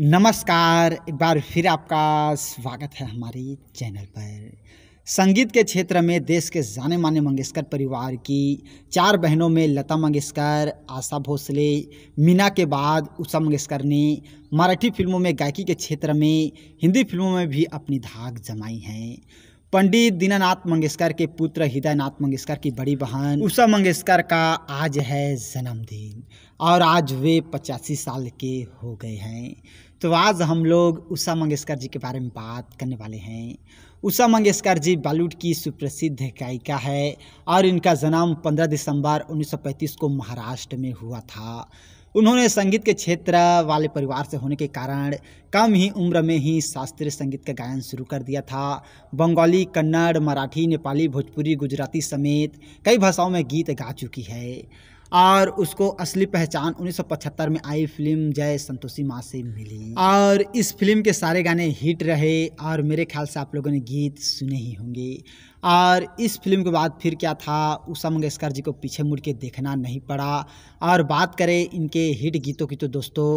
नमस्कार एक बार फिर आपका स्वागत है हमारे चैनल पर संगीत के क्षेत्र में देश के जाने माने मंगेशकर परिवार की चार बहनों में लता मंगेशकर आशा भोसले मीना के बाद उषा मंगेशकर ने मराठी फिल्मों में गायकी के क्षेत्र में हिंदी फिल्मों में भी अपनी धाक जमाई हैं पंडित दीनानाथ मंगेशकर के पुत्र हृदयनाथ मंगेशकर की बड़ी बहन उषा मंगेशकर का आज है जन्मदिन और आज वे पचासी साल के हो गए हैं तो आज हम लोग उषा मंगेशकर जी के बारे में बात करने वाले हैं उषा मंगेशकर जी बॉलीवुड की सुप्रसिद्ध गायिका है और इनका जन्म 15 दिसंबर 1935 को महाराष्ट्र में हुआ था उन्होंने संगीत के क्षेत्र वाले परिवार से होने के कारण कम ही उम्र में ही शास्त्रीय संगीत का गायन शुरू कर दिया था बंगाली कन्नड़ मराठी नेपाली भोजपुरी गुजराती समेत कई भाषाओं में गीत गा चुकी है और उसको असली पहचान 1975 में आई फिल्म जय संतोषी माँ से मिली और इस फिल्म के सारे गाने हिट रहे और मेरे ख्याल से आप लोगों ने गीत सुने ही होंगे और इस फिल्म के बाद फिर क्या था उषा मंगेशकर जी को पीछे मुड़ के देखना नहीं पड़ा और बात करें इनके हिट गीतों की तो दोस्तों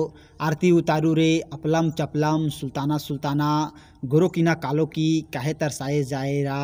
आरती उतारू रे अपलम चपलम सुल्ताना सुल्ताना गुरु की ना कालो की काहे तरसाए जायरा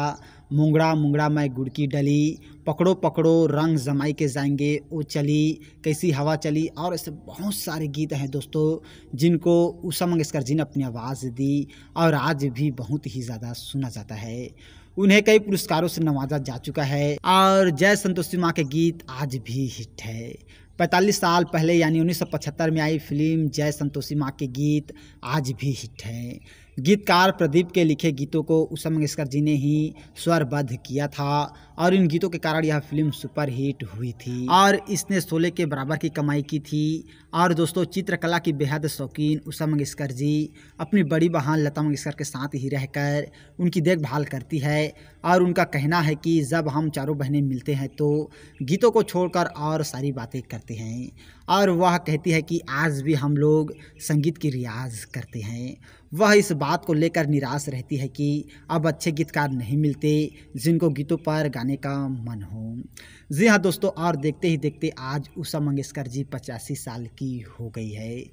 मुंगड़ा मुंगड़ा मैं गुड़की डली पकड़ो पकड़ो रंग जमाई के जाएंगे ओ चली कैसी हवा चली और ऐसे बहुत सारे गीत हैं दोस्तों जिनको उषा मंगेशकर जी ने अपनी आवाज़ दी और आज भी बहुत ही ज़्यादा सुना जाता है उन्हें कई पुरस्कारों से नवाजा जा चुका है और जय संतोषी माँ के गीत आज भी हिट है पैंतालीस साल पहले यानी 1975 में आई फिल्म जय संतोषी माँ के गीत आज भी हिट हैं गीतकार प्रदीप के लिखे गीतों को उषा मंगेशकर जी ने ही स्वरबद्ध किया था और इन गीतों के कारण यह फिल्म सुपर हिट हुई थी और इसने सोले के बराबर की कमाई की थी और दोस्तों चित्रकला की बेहद शौकीन उषा मंगेशकर जी अपनी बड़ी बहन लता मंगेशकर के साथ ही रहकर उनकी देखभाल करती है और उनका कहना है कि जब हम चारों बहनें मिलते हैं तो गीतों को छोड़कर और सारी बातें करती करते हैं और वह कहती है कि आज भी हम लोग संगीत की रियाज़ करते हैं वह इस बात को लेकर निराश रहती है कि अब अच्छे गीतकार नहीं मिलते जिनको गीतों पर गाने का मन हो जी हाँ दोस्तों और देखते ही देखते आज उषा मंगेशकर जी पचासी साल की हो गई है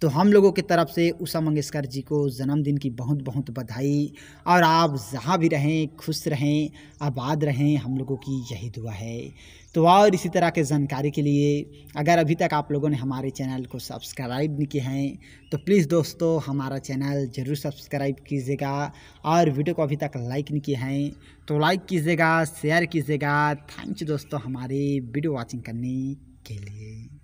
तो हम लोगों की तरफ से उषा मंगेशकर जी को जन्मदिन की बहुत बहुत बधाई और आप जहाँ भी रहें खुश रहें आबाद रहें हम लोगों की यही दुआ है तो और इसी तरह के जानकारी के लिए अगर अभी तक आप लोगों ने हमारे चैनल को सब्सक्राइब नहीं किए हैं तो प्लीज़ दोस्तों हमारा चैनल ज़रूर सब्सक्राइब कीजिएगा और वीडियो को अभी तक लाइक नहीं किए हैं तो लाइक कीजिएगा शेयर कीजिएगा थैंक यू दोस्तों हमारे वीडियो वॉचिंग करने के लिए